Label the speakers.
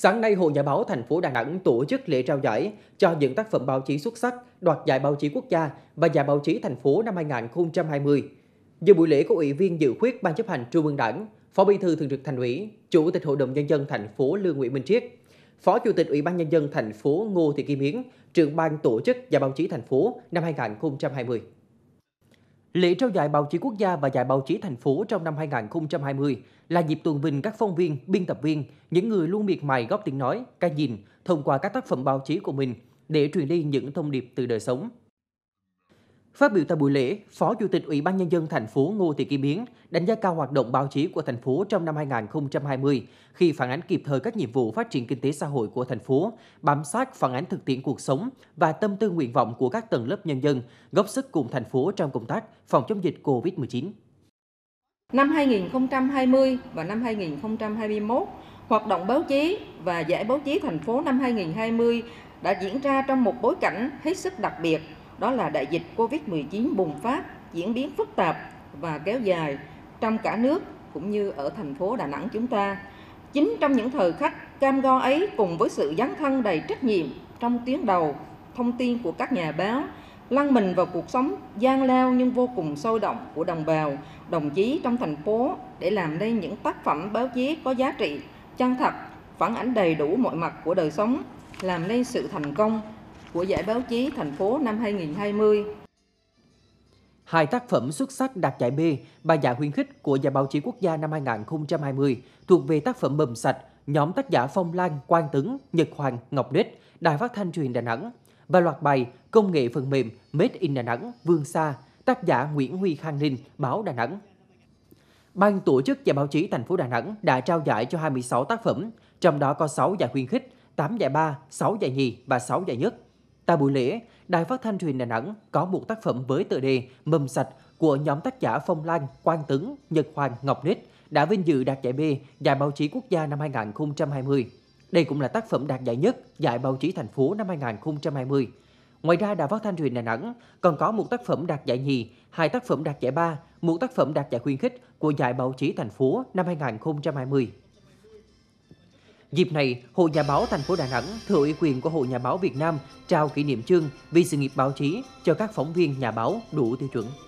Speaker 1: Sáng nay, Hội Nhà báo thành phố Đà Nẵng tổ chức lễ trao giải cho những tác phẩm báo chí xuất sắc đoạt giải báo chí quốc gia và giải báo chí thành phố năm 2020. Dự buổi lễ có ủy viên dự khuyết Ban chấp hành Trung ương Đảng, Phó Bí thư Thường trực Thành ủy, Chủ tịch Hội đồng nhân dân thành phố Lương Nguyễn Minh Triết, Phó Chủ tịch Ủy ban nhân dân thành phố Ngô Thị Kim Hiến, trưởng ban tổ chức và báo chí thành phố năm 2020. Lễ trao giải báo chí quốc gia và giải báo chí thành phố trong năm 2020 là dịp tuần vinh các phóng viên, biên tập viên, những người luôn miệt mài góp tiếng nói, cái nhìn thông qua các tác phẩm báo chí của mình để truyền đi những thông điệp từ đời sống, Phát biểu tại buổi lễ, Phó Chủ tịch Ủy ban Nhân dân thành phố Ngô Thị Kim Biến đánh giá cao hoạt động báo chí của thành phố trong năm 2020 khi phản ánh kịp thời các nhiệm vụ phát triển kinh tế xã hội của thành phố, bám sát phản ánh thực tiễn cuộc sống và tâm tư nguyện vọng của các tầng lớp nhân dân, góp sức cùng thành phố trong công tác phòng chống dịch COVID-19.
Speaker 2: Năm 2020 và năm 2021, hoạt động báo chí và giải báo chí thành phố năm 2020 đã diễn ra trong một bối cảnh hết sức đặc biệt đó là đại dịch Covid-19 bùng phát, diễn biến phức tạp và kéo dài trong cả nước cũng như ở thành phố Đà Nẵng chúng ta. Chính trong những thời khắc cam go ấy cùng với sự dấn thân đầy trách nhiệm trong tuyến đầu, thông tin của các nhà báo, lăn mình vào cuộc sống gian lao nhưng vô cùng sôi động của đồng bào, đồng chí trong thành phố để làm nên những tác phẩm báo chí có giá trị, chân thật, phản ánh đầy đủ mọi mặt của đời sống, làm nên sự thành công của Giải báo chí thành phố năm 2020.
Speaker 1: Hai tác phẩm xuất sắc đạt giải B, ba giải dạ khuyến khích của Giải báo chí quốc gia năm 2020 thuộc về tác phẩm Bầm Sạch, nhóm tác giả Phong Lan, Quang Tấn, Nhật Hoàng, Ngọc Đích, Đài phát thanh truyền Đà Nẵng và loạt bài Công nghệ phần mềm Made in Đà Nẵng, Vương Sa, tác giả Nguyễn Huy Khang Ninh, báo Đà Nẵng. Ban tổ chức giải báo chí thành phố Đà Nẵng đã trao giải cho 26 tác phẩm, trong đó có 6 giải dạ khuyến khích, 8 giải dạ ba, 6 giải nhì và 6 giải nhất. Tại buổi lễ, Đài Phát thanh Truyền Đà Nẵng có một tác phẩm với tựa đề Mầm sạch của nhóm tác giả Phong Lan, Quang Tấn, Nhật Hoàng, Ngọc Nít đã vinh dự đạt giải B Giải báo chí quốc gia năm 2020. Đây cũng là tác phẩm đạt giải nhất Giải báo chí thành phố năm 2020. Ngoài ra, Đài Phát thanh Truyền Đà Nẵng còn có một tác phẩm đạt giải nhì, hai tác phẩm đạt giải ba, một tác phẩm đạt giải khuyến khích của Giải báo chí thành phố năm 2020. Dịp này, Hội Nhà báo thành phố Đà Nẵng thừa ủy quyền của Hội Nhà báo Việt Nam trao kỷ niệm chương vì sự nghiệp báo chí cho các phóng viên nhà báo đủ tiêu chuẩn.